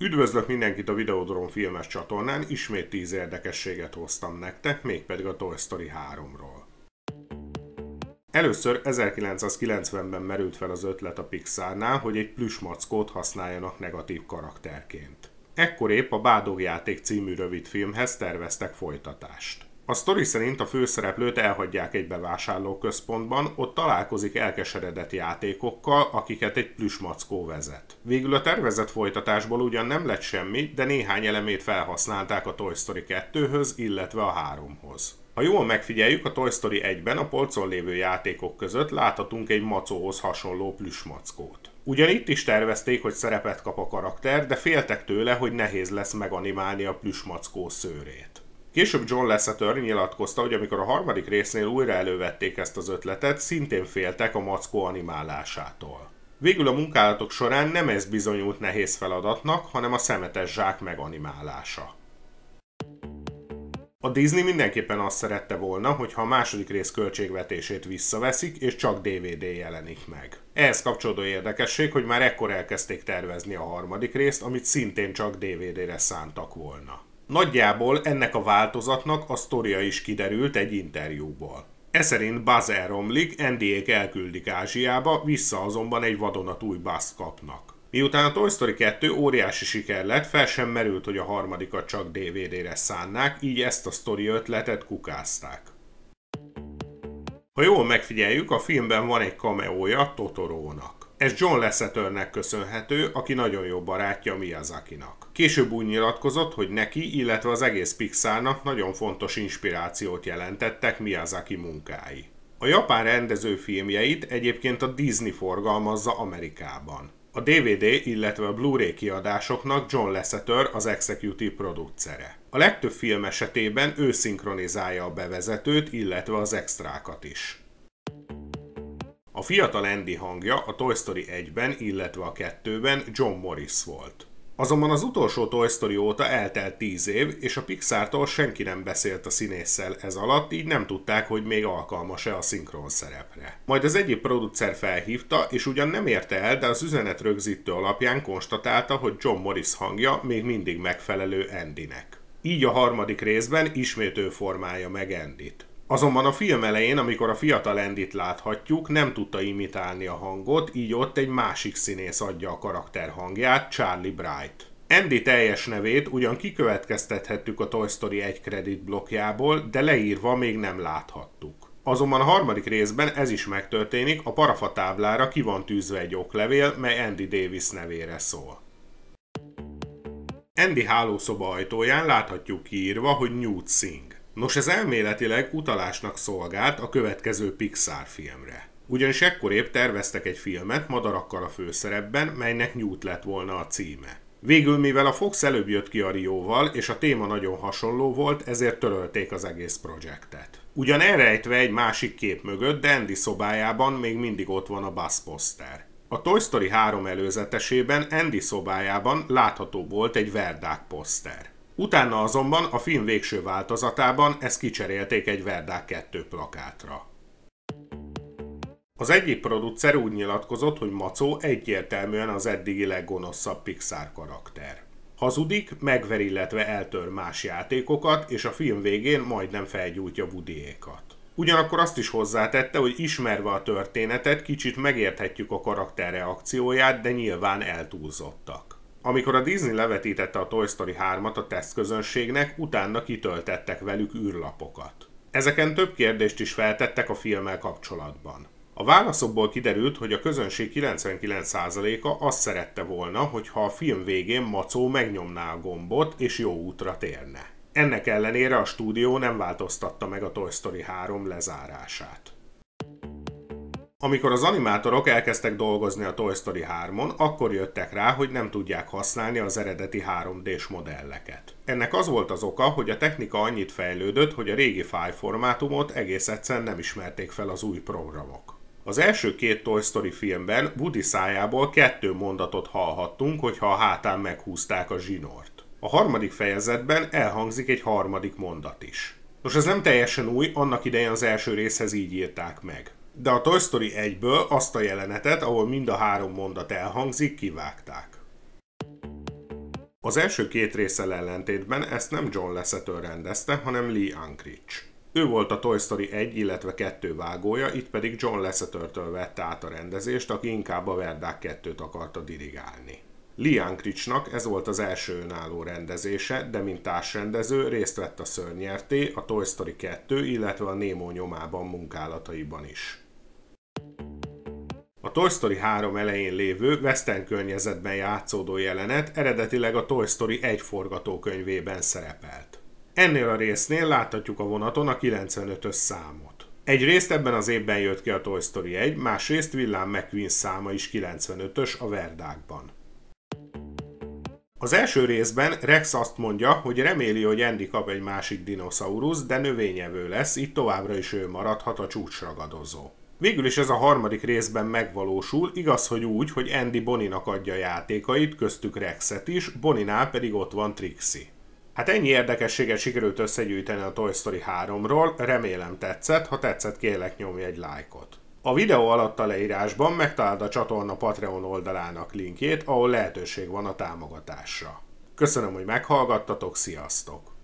Üdvözlök mindenkit a Videodrom filmes csatornán, ismét 10 érdekességet hoztam nektek, mégpedig a Toy Story 3-ról. Először 1990-ben merült fel az ötlet a Pixarnál, hogy egy plüsmackót használjanak negatív karakterként. Ekkor épp a Bádogjáték című rövidfilmhez terveztek folytatást. A sztori szerint a főszereplőt elhagyják egy bevásárlóközpontban, ott találkozik elkeseredett játékokkal, akiket egy plüsmackó vezet. Végül a tervezett folytatásból ugyan nem lett semmi, de néhány elemét felhasználták a Toy Story 2-höz, illetve a 3-hoz. Ha jól megfigyeljük, a Toy Story 1-ben a polcon lévő játékok között láthatunk egy macóhoz hasonló plüsmackót. Ugyan itt is tervezték, hogy szerepet kap a karakter, de féltek tőle, hogy nehéz lesz meganimálni a plüsmackó szőrét. Később John Lasseter nyilatkozta, hogy amikor a harmadik résznél újra elővették ezt az ötletet, szintén féltek a mackó animálásától. Végül a munkálatok során nem ez bizonyult nehéz feladatnak, hanem a szemetes zsák meganimálása. A Disney mindenképpen azt szerette volna, hogyha a második rész költségvetését visszaveszik, és csak DVD jelenik meg. Ehhez kapcsolódó érdekesség, hogy már ekkor elkezdték tervezni a harmadik részt, amit szintén csak DVD-re szántak volna. Nagyjából ennek a változatnak a sztoria is kiderült egy interjúból. Eszerint Buzz elromlik, NDA-k elküldik Ázsiába, vissza azonban egy vadonatúj buzz kapnak. Miután a Toy Story 2 óriási siker lett, fel sem merült, hogy a harmadikat csak DVD-re szánnák, így ezt a sztori ötletet kukázták. Ha jól megfigyeljük, a filmben van egy kameója Totorónak. Ez John Lasseternek köszönhető, aki nagyon jó barátja Miyazakinak. Később úgy nyilatkozott, hogy neki, illetve az egész Pixarnak nagyon fontos inspirációt jelentettek Miyazaki munkái. A japán rendező filmjeit egyébként a Disney forgalmazza Amerikában. A DVD, illetve a Blu-ray kiadásoknak John Lasseter az executive producere. A legtöbb film esetében ő szinkronizálja a bevezetőt, illetve az extrákat is. A fiatal Andy hangja a Toy Story 1-ben, illetve a 2-ben John Morris volt. Azonban az utolsó Toy Story óta eltelt 10 év, és a Pixar-tól senki nem beszélt a színésszel ez alatt, így nem tudták, hogy még alkalmas-e a szinkron szerepre. Majd az egyik producer felhívta, és ugyan nem érte el, de az üzenet rögzítő alapján konstatálta, hogy John Morris hangja még mindig megfelelő Andynek. Így a harmadik részben ismét ő formálja meg Andyt. Azonban a film elején, amikor a fiatal Endit láthatjuk, nem tudta imitálni a hangot, így ott egy másik színész adja a karakter hangját, Charlie Bright. Andy teljes nevét ugyan kikövetkeztethettük a Toy Story 1 kredit blokkjából, de leírva még nem láthattuk. Azonban a harmadik részben ez is megtörténik, a parafa táblára ki van tűzve egy oklevél, mely Andy Davis nevére szól. Andy hálószoba ajtóján láthatjuk kiírva, hogy Newt Singh. Nos, ez elméletileg utalásnak szolgált a következő Pixar filmre. Ugyanis ekkor épp terveztek egy filmet madarakkal a főszerepben, melynek nyújt lett volna a címe. Végül, mivel a Fox előbb jött ki a Rióval, és a téma nagyon hasonló volt, ezért törölték az egész projektet. Ugyan elrejtve egy másik kép mögött, de Andy szobájában még mindig ott van a Buzz poster. A Toy Story 3 előzetesében Andy szobájában látható volt egy verdák poszter. Utána azonban a film végső változatában ezt kicserélték egy Verdák 2 plakátra. Az egyik producer úgy nyilatkozott, hogy Macó egyértelműen az eddigi leggonoszabb Pixar karakter. Hazudik, megver, illetve eltör más játékokat, és a film végén majdnem felgyújtja woody Ugyanakkor azt is hozzátette, hogy ismerve a történetet, kicsit megérthetjük a karakter reakcióját, de nyilván eltúlzottak. Amikor a Disney levetítette a Toy Story 3-at a tesztközönségnek, utána kitöltettek velük űrlapokat. Ezeken több kérdést is feltettek a filmmel kapcsolatban. A válaszokból kiderült, hogy a közönség 99%-a azt szerette volna, hogyha a film végén Macó megnyomná a gombot és jó útra térne. Ennek ellenére a stúdió nem változtatta meg a Toy Story 3 lezárását. Amikor az animátorok elkezdtek dolgozni a Toy Story 3-on, akkor jöttek rá, hogy nem tudják használni az eredeti 3D-s modelleket. Ennek az volt az oka, hogy a technika annyit fejlődött, hogy a régi formátumot egész egyszerűen nem ismerték fel az új programok. Az első két Toy Story filmben Woody szájából kettő mondatot hallhattunk, hogyha a hátán meghúzták a zsinort. A harmadik fejezetben elhangzik egy harmadik mondat is. Nos, ez nem teljesen új, annak idején az első részhez így írták meg de a Toy Story 1-ből azt a jelenetet, ahol mind a három mondat elhangzik, kivágták. Az első két részsel ellentétben ezt nem John Lasseter rendezte, hanem Lee Ankrich. Ő volt a Toy Story 1, illetve 2 vágója, itt pedig John Lasseter vette át a rendezést, aki inkább a Verdák 2-t akarta dirigálni. Lee Ankrichnak ez volt az első önálló rendezése, de mint társrendező részt vett a Szörnyerté, a Toy Story 2, illetve a Nemo nyomában munkálataiban is. A Toy Story 3 elején lévő western környezetben játszódó jelenet eredetileg a Toy Story 1 forgatókönyvében szerepelt. Ennél a résznél láthatjuk a vonaton a 95-ös számot. Egyrészt ebben az évben jött ki a Toy Story 1, másrészt Villám McQueen száma is 95-ös a Verdákban. Az első részben Rex azt mondja, hogy reméli, hogy Andy kap egy másik dinoszaurusz, de növényevő lesz, így továbbra is ő maradhat a csúcsragadozó. Végül is ez a harmadik részben megvalósul, igaz, hogy úgy, hogy Andy Boninak adja játékait, köztük Rexet is, Boninál pedig ott van Trixie. Hát ennyi érdekességet sikerült összegyűjteni a Toy Story 3-ról, remélem tetszett, ha tetszett kérlek nyomj egy lájkot. A videó alatt a leírásban megtaláld a csatorna Patreon oldalának linkjét, ahol lehetőség van a támogatásra. Köszönöm, hogy meghallgattatok, sziasztok!